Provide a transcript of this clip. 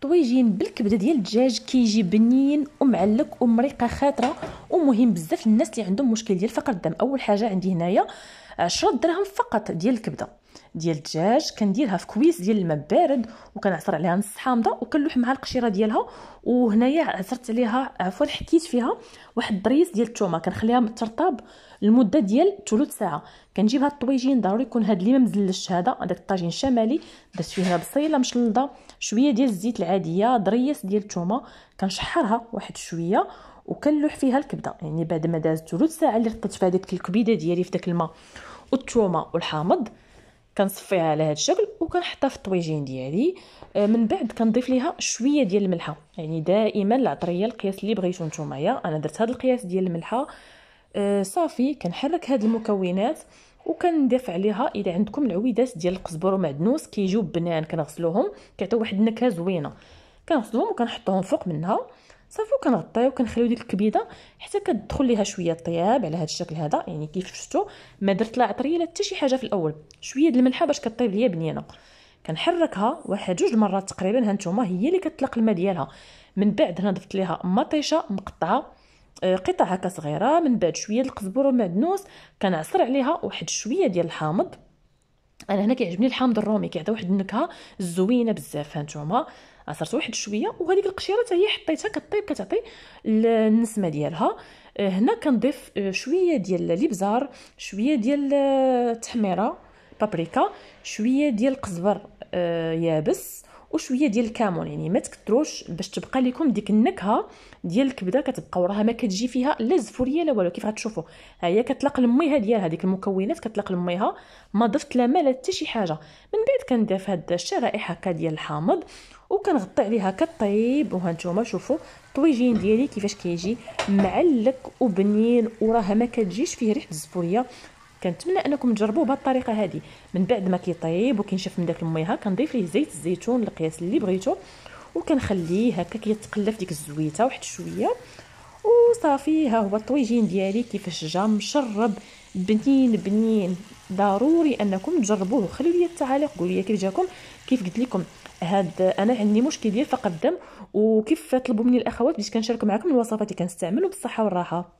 طويجين بالكبده ديال الدجاج كيجي بنين ومعلك ومريقه خاطره ومهم بزاف للناس اللي عندهم مشكل ديال فقر الدم اول حاجه عندي هنايا 10 دراهم فقط ديال الكبده ديال الدجاج كنديرها في كويس ديال الماء بارد وكنعصر عليها نص حامضه وكنلوح معها القشيره ديالها وهنايا عصرت عليها عفوا حكيت فيها واحد الضريس ديال الثومه كنخليها ترطاب لمده ديال ثلث ساعه كنجيب هاد الطويجين ضروري يكون هاد اللي ما مزلش هذا داك الطاجين الشمالي درت فيه بصيله مشلضه شويه ديال الزيت العاديه ضريس ديال الثومه كنشحرها واحد شويه وكنلوح فيها الكبده يعني بعد ما دازت ثلث ساعه اللي رطبت فيها ديك الكبيده ديالي في داك الماء والثومه والحامض كنصفيها على هذا الشكل وكنحطها في الطويجين ديالي آه، من بعد كنضيف ليها شويه ديال الملحه يعني دائما العطريه القياس اللي بغيتو نتوما انا درت هذا القياس ديال الملحه آه، صافي كنحرك هاد المكونات وكندافع عليها الا عندكم العويدات ديال القزبر ومعدنوس كيجيو بنان كنغسلوهم كيعطيو واحد النكهه زوينه كنغسلهم وكنحطهم فوق منها صافي وكنغطيو وكنخليو ديك الكبيده حتى كتدخل ليها شويه الطياب على هذا الشكل هذا يعني كيف شفتوا ما درت لا عطريه لا حتى شي حاجه في الاول شويه د الملحه باش كطيب ليا بنينه كنحركها واحد جوج مرات تقريبا هانتوما هي اللي كتطلق الماء ديالها من بعد هنا ضفت ليها مطيشه مقطعه آه، قطع هكا صغيره من بعد شويه القزبر والمعدنوس كنعصر عليها واحد شويه ديال الحامض انا هنا كيعجبني الحامض الرومي كيعطي واحد النكهه زوينه بزاف هانتوما عصرت واحد شويه وهذيك القشيره حتى هي حطيتها كطيب كتعطي النسمه ديالها آه، هنا كنضيف آه، شويه ديال الابزار شويه ديال التحميره آه، بابريكا شويه ديال القزبر يابس وشويه ديال الكامون يعني ما تكثروش باش تبقى لكم ديك النكهه ديال الكبده كتبقى وراها ما كتجي فيها لا زفوريه لا والو كيف غتشوفوا ها هي كتلق لميها ديالها ديك المكونات كتلق الميه ما ضفت لا ما لا حتى شي حاجه من بعد كندير هاد الشرائح هكا ديال الحامض وكنغطي عليها كطيب نتوما شوفوا الطويجين ديالي كيفاش كيجي معلق وبنين وراها ما كتجيش فيه ريحه الزفوريه كنتمنى انكم تجربوه بهذه الطريقه هذه من بعد ما كيطيب وكينشف من داك الميها كنضيف ليه زيت الزيتون القياس اللي بغيتو وكنخليه هكا كيتقلى في ديك الزويته واحد شويه وصافي ها هو الطويجين ديالي كيفاش جا مشرب بنين بنين ضروري انكم تجربوه وخليو لي التعاليق قولوا لي كيف جاكم كيف قلت لكم هاد انا عندي مشكل ديال فقد الدم وكيف طلبوا مني الاخوات باش كنشارك معكم الوصفات اللي كنستعملو بالصحه والراحه